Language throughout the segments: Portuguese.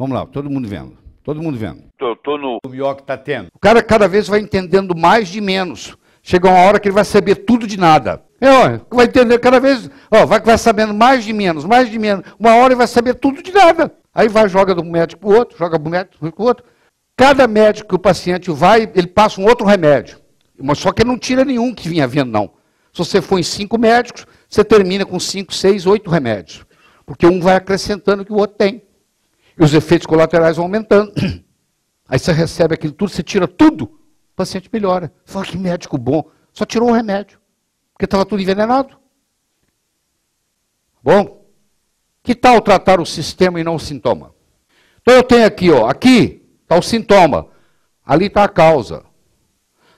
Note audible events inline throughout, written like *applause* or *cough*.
Vamos lá, todo mundo vendo. Todo mundo vendo. Tô, tô no. O pior que está tendo. O cara cada vez vai entendendo mais de menos. Chega uma hora que ele vai saber tudo de nada. É, ó, vai entender cada vez, ó, vai, vai sabendo mais de menos, mais de menos. Uma hora ele vai saber tudo de nada. Aí vai, joga do médico para o outro, joga do médico para o outro. Cada médico que o paciente vai, ele passa um outro remédio. Mas só que ele não tira nenhum que vinha vendo, não. Se você for em cinco médicos, você termina com cinco, seis, oito remédios. Porque um vai acrescentando o que o outro tem. E os efeitos colaterais vão aumentando. *clears throat* Aí você recebe aquilo tudo, você tira tudo, o paciente melhora. Fala que médico bom. Só tirou o remédio, porque estava tudo envenenado. Tá bom, que tal tratar o sistema e não o sintoma? Então eu tenho aqui, ó, aqui está o sintoma, ali está a causa.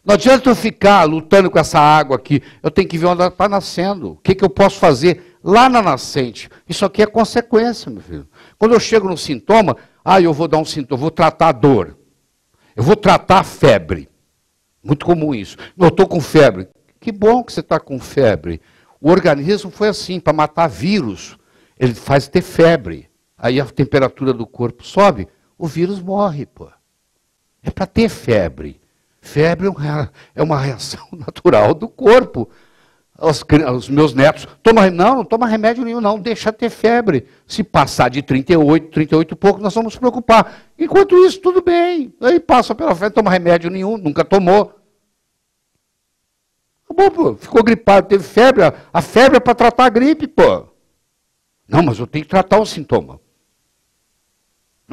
Não adianta eu ficar lutando com essa água aqui. Eu tenho que ver onde ela está nascendo. O que, que eu posso fazer lá na nascente? Isso aqui é consequência, meu filho. Quando eu chego no sintoma, ah, eu vou dar um sintoma, vou tratar a dor. Eu vou tratar a febre. Muito comum isso. Eu estou com febre. Que bom que você está com febre. O organismo foi assim, para matar vírus. Ele faz ter febre. Aí a temperatura do corpo sobe, o vírus morre, pô. É para ter febre. Febre é uma é reação *laughs* natural do corpo os meus netos, toma, não, não toma remédio nenhum, não, deixa ter febre. Se passar de 38, 38 e pouco, nós vamos nos preocupar. Enquanto isso, tudo bem. Aí passa pela febre, toma remédio nenhum, nunca tomou. Tá pô. Ficou gripado, teve febre. A febre é para tratar a gripe, pô. Não, mas eu tenho que tratar o sintoma.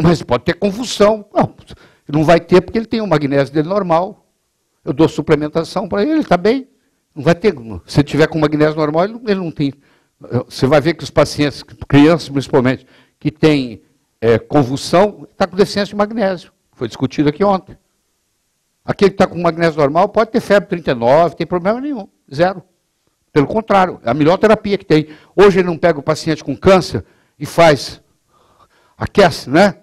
Mas pode ter convulsão Não, não vai ter porque ele tem o magnésio dele normal. Eu dou suplementação para ele, ele está bem. Não vai ter. Se tiver com magnésio normal, ele não, ele não tem. Você vai ver que os pacientes, crianças principalmente, que têm é, convulsão, está com deficiência de magnésio. Foi discutido aqui ontem. Aquele que está com magnésio normal pode ter febre 39, tem problema nenhum, zero. Pelo contrário, é a melhor terapia que tem. Hoje ele não pega o paciente com câncer e faz, aquece, né?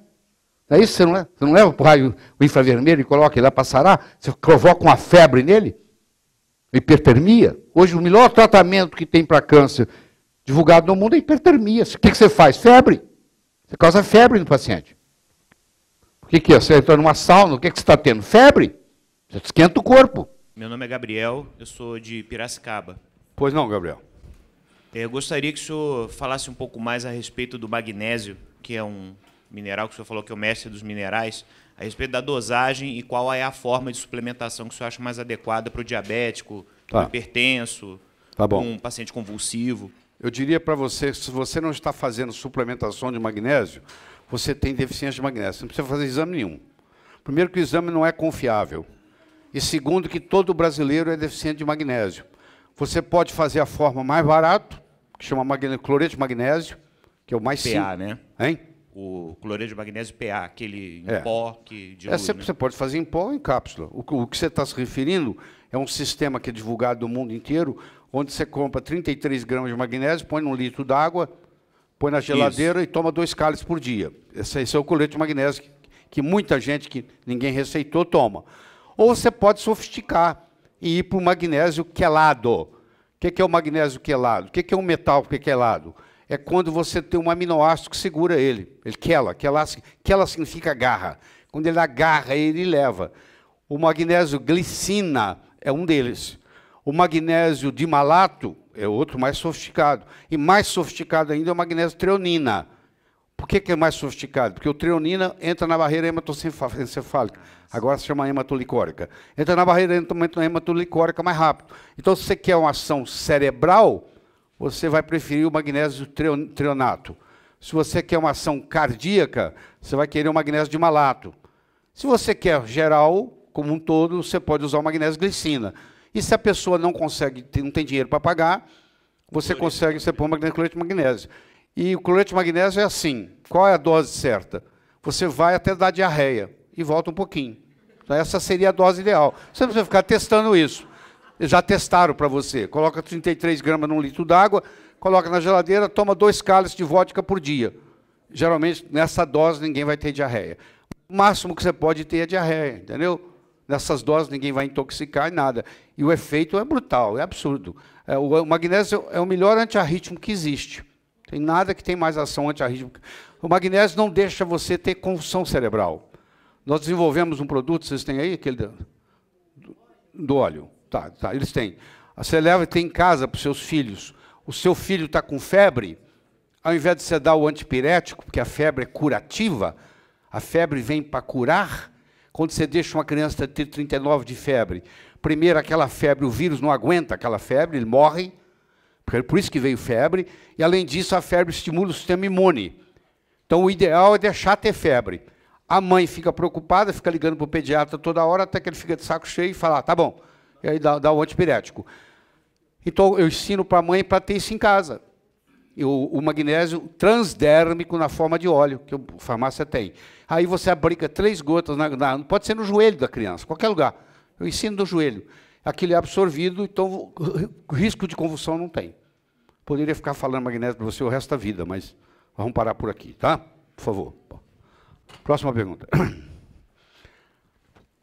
Não é isso? Você não, leva, é, você não leva para o raio infravermelho e coloca ele lá para sarar? Você provoca uma febre nele? hipertermia. Hoje, o melhor tratamento que tem para câncer divulgado no mundo é hipertermia. O que, que você faz? Febre. Você causa febre no paciente. O que, que é? Você entra numa sauna, o que, que você está tendo? Febre. Você esquenta o corpo. Meu nome é Gabriel, eu sou de Piracicaba. Pois não, Gabriel. É, eu gostaria que o senhor falasse um pouco mais a respeito do magnésio, que é um mineral, que o senhor falou que é o mestre dos minerais, a respeito da dosagem e qual é a forma de suplementação que o senhor acha mais adequada para o diabético, tá. para o hipertenso, tá para um paciente convulsivo. Eu diria para você, se você não está fazendo suplementação de magnésio, você tem deficiência de magnésio. Não precisa fazer exame nenhum. Primeiro que o exame não é confiável. E segundo que todo brasileiro é deficiente de magnésio. Você pode fazer a forma mais barato, que chama cloreto de magnésio, que é o mais PA, simples. né? Hein? o cloreto de magnésio PA, aquele em é. pó que dilui, é, você, né? você pode fazer em pó ou em cápsula. O, o que você está se referindo é um sistema que é divulgado no mundo inteiro, onde você compra 33 gramas de magnésio, põe num litro d'água, põe na geladeira Isso. e toma dois cálices por dia. Esse, esse é o cloreto de magnésio que, que muita gente, que ninguém receitou, toma. Ou você pode sofisticar e ir para o magnésio quelado. O que, que é o magnésio quelado? O que, que é um metal é quelado? É é quando você tem um aminoácido que segura ele. Ele quela, quela, quela significa garra. Quando ele agarra, ele leva. O magnésio glicina é um deles. O magnésio dimalato é outro mais sofisticado. E mais sofisticado ainda é o magnésio treonina. Por que, que é mais sofisticado? Porque o treonina entra na barreira hematoencefálica, agora se chama hematolicórica. Entra na barreira hematolicórica mais rápido. Então, se você quer uma ação cerebral, você vai preferir o magnésio trionato. Se você quer uma ação cardíaca, você vai querer o magnésio de malato. Se você quer geral, como um todo, você pode usar o magnésio glicina. E se a pessoa não consegue, não tem dinheiro para pagar, você consegue, você põe o cloreto de magnésio. E o cloreto de magnésio é assim, qual é a dose certa? Você vai até dar diarreia e volta um pouquinho. Então, essa seria a dose ideal. Você não precisa ficar testando isso já testaram para você. Coloca 33 gramas num litro d'água, coloca na geladeira, toma dois cálices de vodka por dia. Geralmente, nessa dose, ninguém vai ter diarreia. O máximo que você pode ter é diarreia, entendeu? Nessas doses, ninguém vai intoxicar e nada. E o efeito é brutal, é absurdo. É, o, magnésio é o melhor antiarrítmico que existe. Tem nada que tem mais ação antiarrítmica. O magnésio não deixa você ter convulsão cerebral. Nós desenvolvemos um produto, vocês têm aí aquele do, do óleo Tá, tá, eles têm. Você leva e tem em casa para os seus filhos. O seu filho está com febre, ao invés de você dar o antipirético, porque a febre é curativa, a febre vem para curar. Quando você deixa uma criança ter 39 de febre, primeiro aquela febre, o vírus não aguenta aquela febre, ele morre, é por isso que veio febre, e além disso a febre estimula o sistema imune. Então o ideal é deixar ter febre. A mãe fica preocupada, fica ligando para o pediatra toda hora, até que ele fica de saco cheio e fala, ah, tá bom, e aí dá, dá o antipirético. Então, eu ensino para a mãe para ter isso em casa. Eu, o magnésio transdérmico na forma de óleo, que a farmácia tem. Aí você aplica três gotas, na, na, pode ser no joelho da criança, qualquer lugar. Eu ensino do joelho. Aquilo é absorvido, então *laughs* risco de convulsão não tem. Poderia ficar falando magnésio para você o resto da vida, mas vamos parar por aqui, tá? Por favor. Próxima pergunta. *clears throat*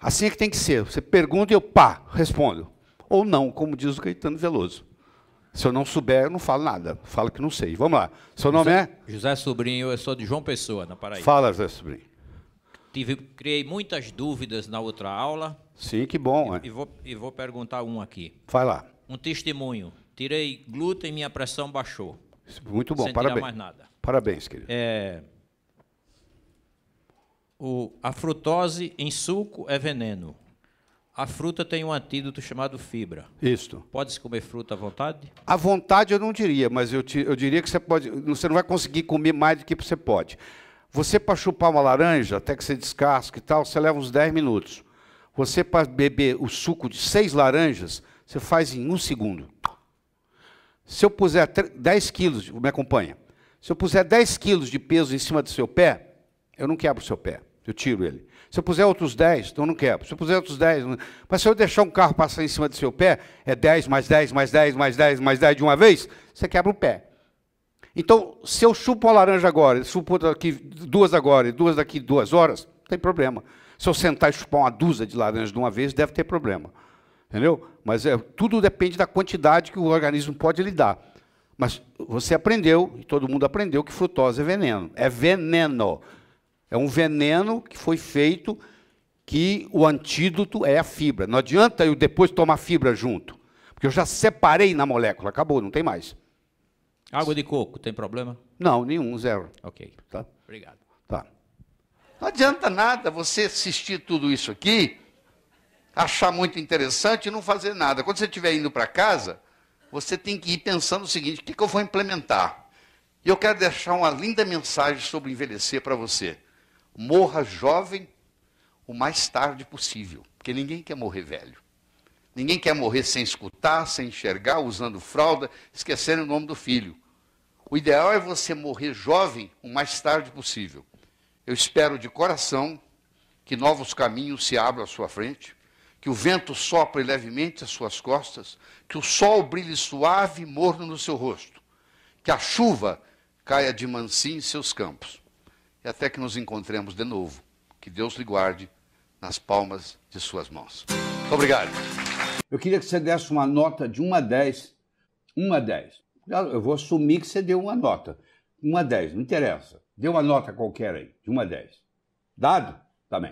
Assim é que tem que ser. Você pergunta e eu, pá, respondo. Ou não, como diz o Caetano Veloso. Se eu não souber, eu não falo nada. Falo que não sei. Vamos lá. Seu nome é? José Sobrinho, eu sou de João Pessoa, na Paraíba. Fala, José Sobrinho. Tive, criei muitas dúvidas na outra aula. Sim, que bom. E, é. e, vou, e vou perguntar um aqui. Vai lá. Um testemunho. Tirei glúten e minha pressão baixou. Muito bom, Sem parabéns. mais nada. Parabéns, querido. É, o, a frutose em suco é veneno. A fruta tem um antídoto chamado fibra. Isto. Pode-se comer fruta à vontade? À vontade eu não diria, mas eu, te, eu diria que você pode. Você não vai conseguir comer mais do que você pode. Você, para chupar uma laranja, até que você descasque e tal, você leva uns 10 minutos. Você, para beber o suco de seis laranjas, você faz em um segundo. Se eu puser 10 quilos, me acompanha. Se eu puser 10 quilos de peso em cima do seu pé, eu não quebro o seu pé eu tiro ele. Se eu puser outros 10, então não quebra. Se eu puser outros 10, não... mas se eu deixar um carro passar em cima do seu pé, é 10 mais 10 mais 10 mais 10 mais 10 de uma vez, você quebra o pé. Então, se eu chupo uma laranja agora, chupo daqui duas agora e duas daqui duas horas, não tem problema. Se eu sentar e chupar uma dúzia de laranjas de uma vez, deve ter problema. Entendeu? Mas é, tudo depende da quantidade que o organismo pode lidar. Mas você aprendeu, e todo mundo aprendeu, que frutose é veneno. É veneno. É um veneno que foi feito que o antídoto é a fibra. Não adianta eu depois tomar fibra junto, porque eu já separei na molécula, acabou, não tem mais. Água de coco, tem problema? Não, nenhum, zero. Ok. Tá? Obrigado. Tá. Não adianta nada você assistir tudo isso aqui, achar muito interessante e não fazer nada. Quando você estiver indo para casa, você tem que ir pensando o seguinte: o que, que eu vou implementar? E eu quero deixar uma linda mensagem sobre envelhecer para você morra jovem o mais tarde possível, porque ninguém quer morrer velho. Ninguém quer morrer sem escutar, sem enxergar, usando fralda, esquecendo o nome do filho. O ideal é você morrer jovem o mais tarde possível. Eu espero de coração que novos caminhos se abram à sua frente, que o vento sopre levemente às suas costas, que o sol brilhe suave e morno no seu rosto, que a chuva caia de mansinho em seus campos e até que nos encontremos de novo. Que Deus lhe guarde nas palmas de suas mãos. Muito obrigado. Eu queria que você desse uma nota de 1 a 10. 1 a 10. Eu vou assumir que você deu uma nota. 1 a 10, não interessa. Dê uma nota qualquer aí, de 1 a 10. Dado? Também. Tá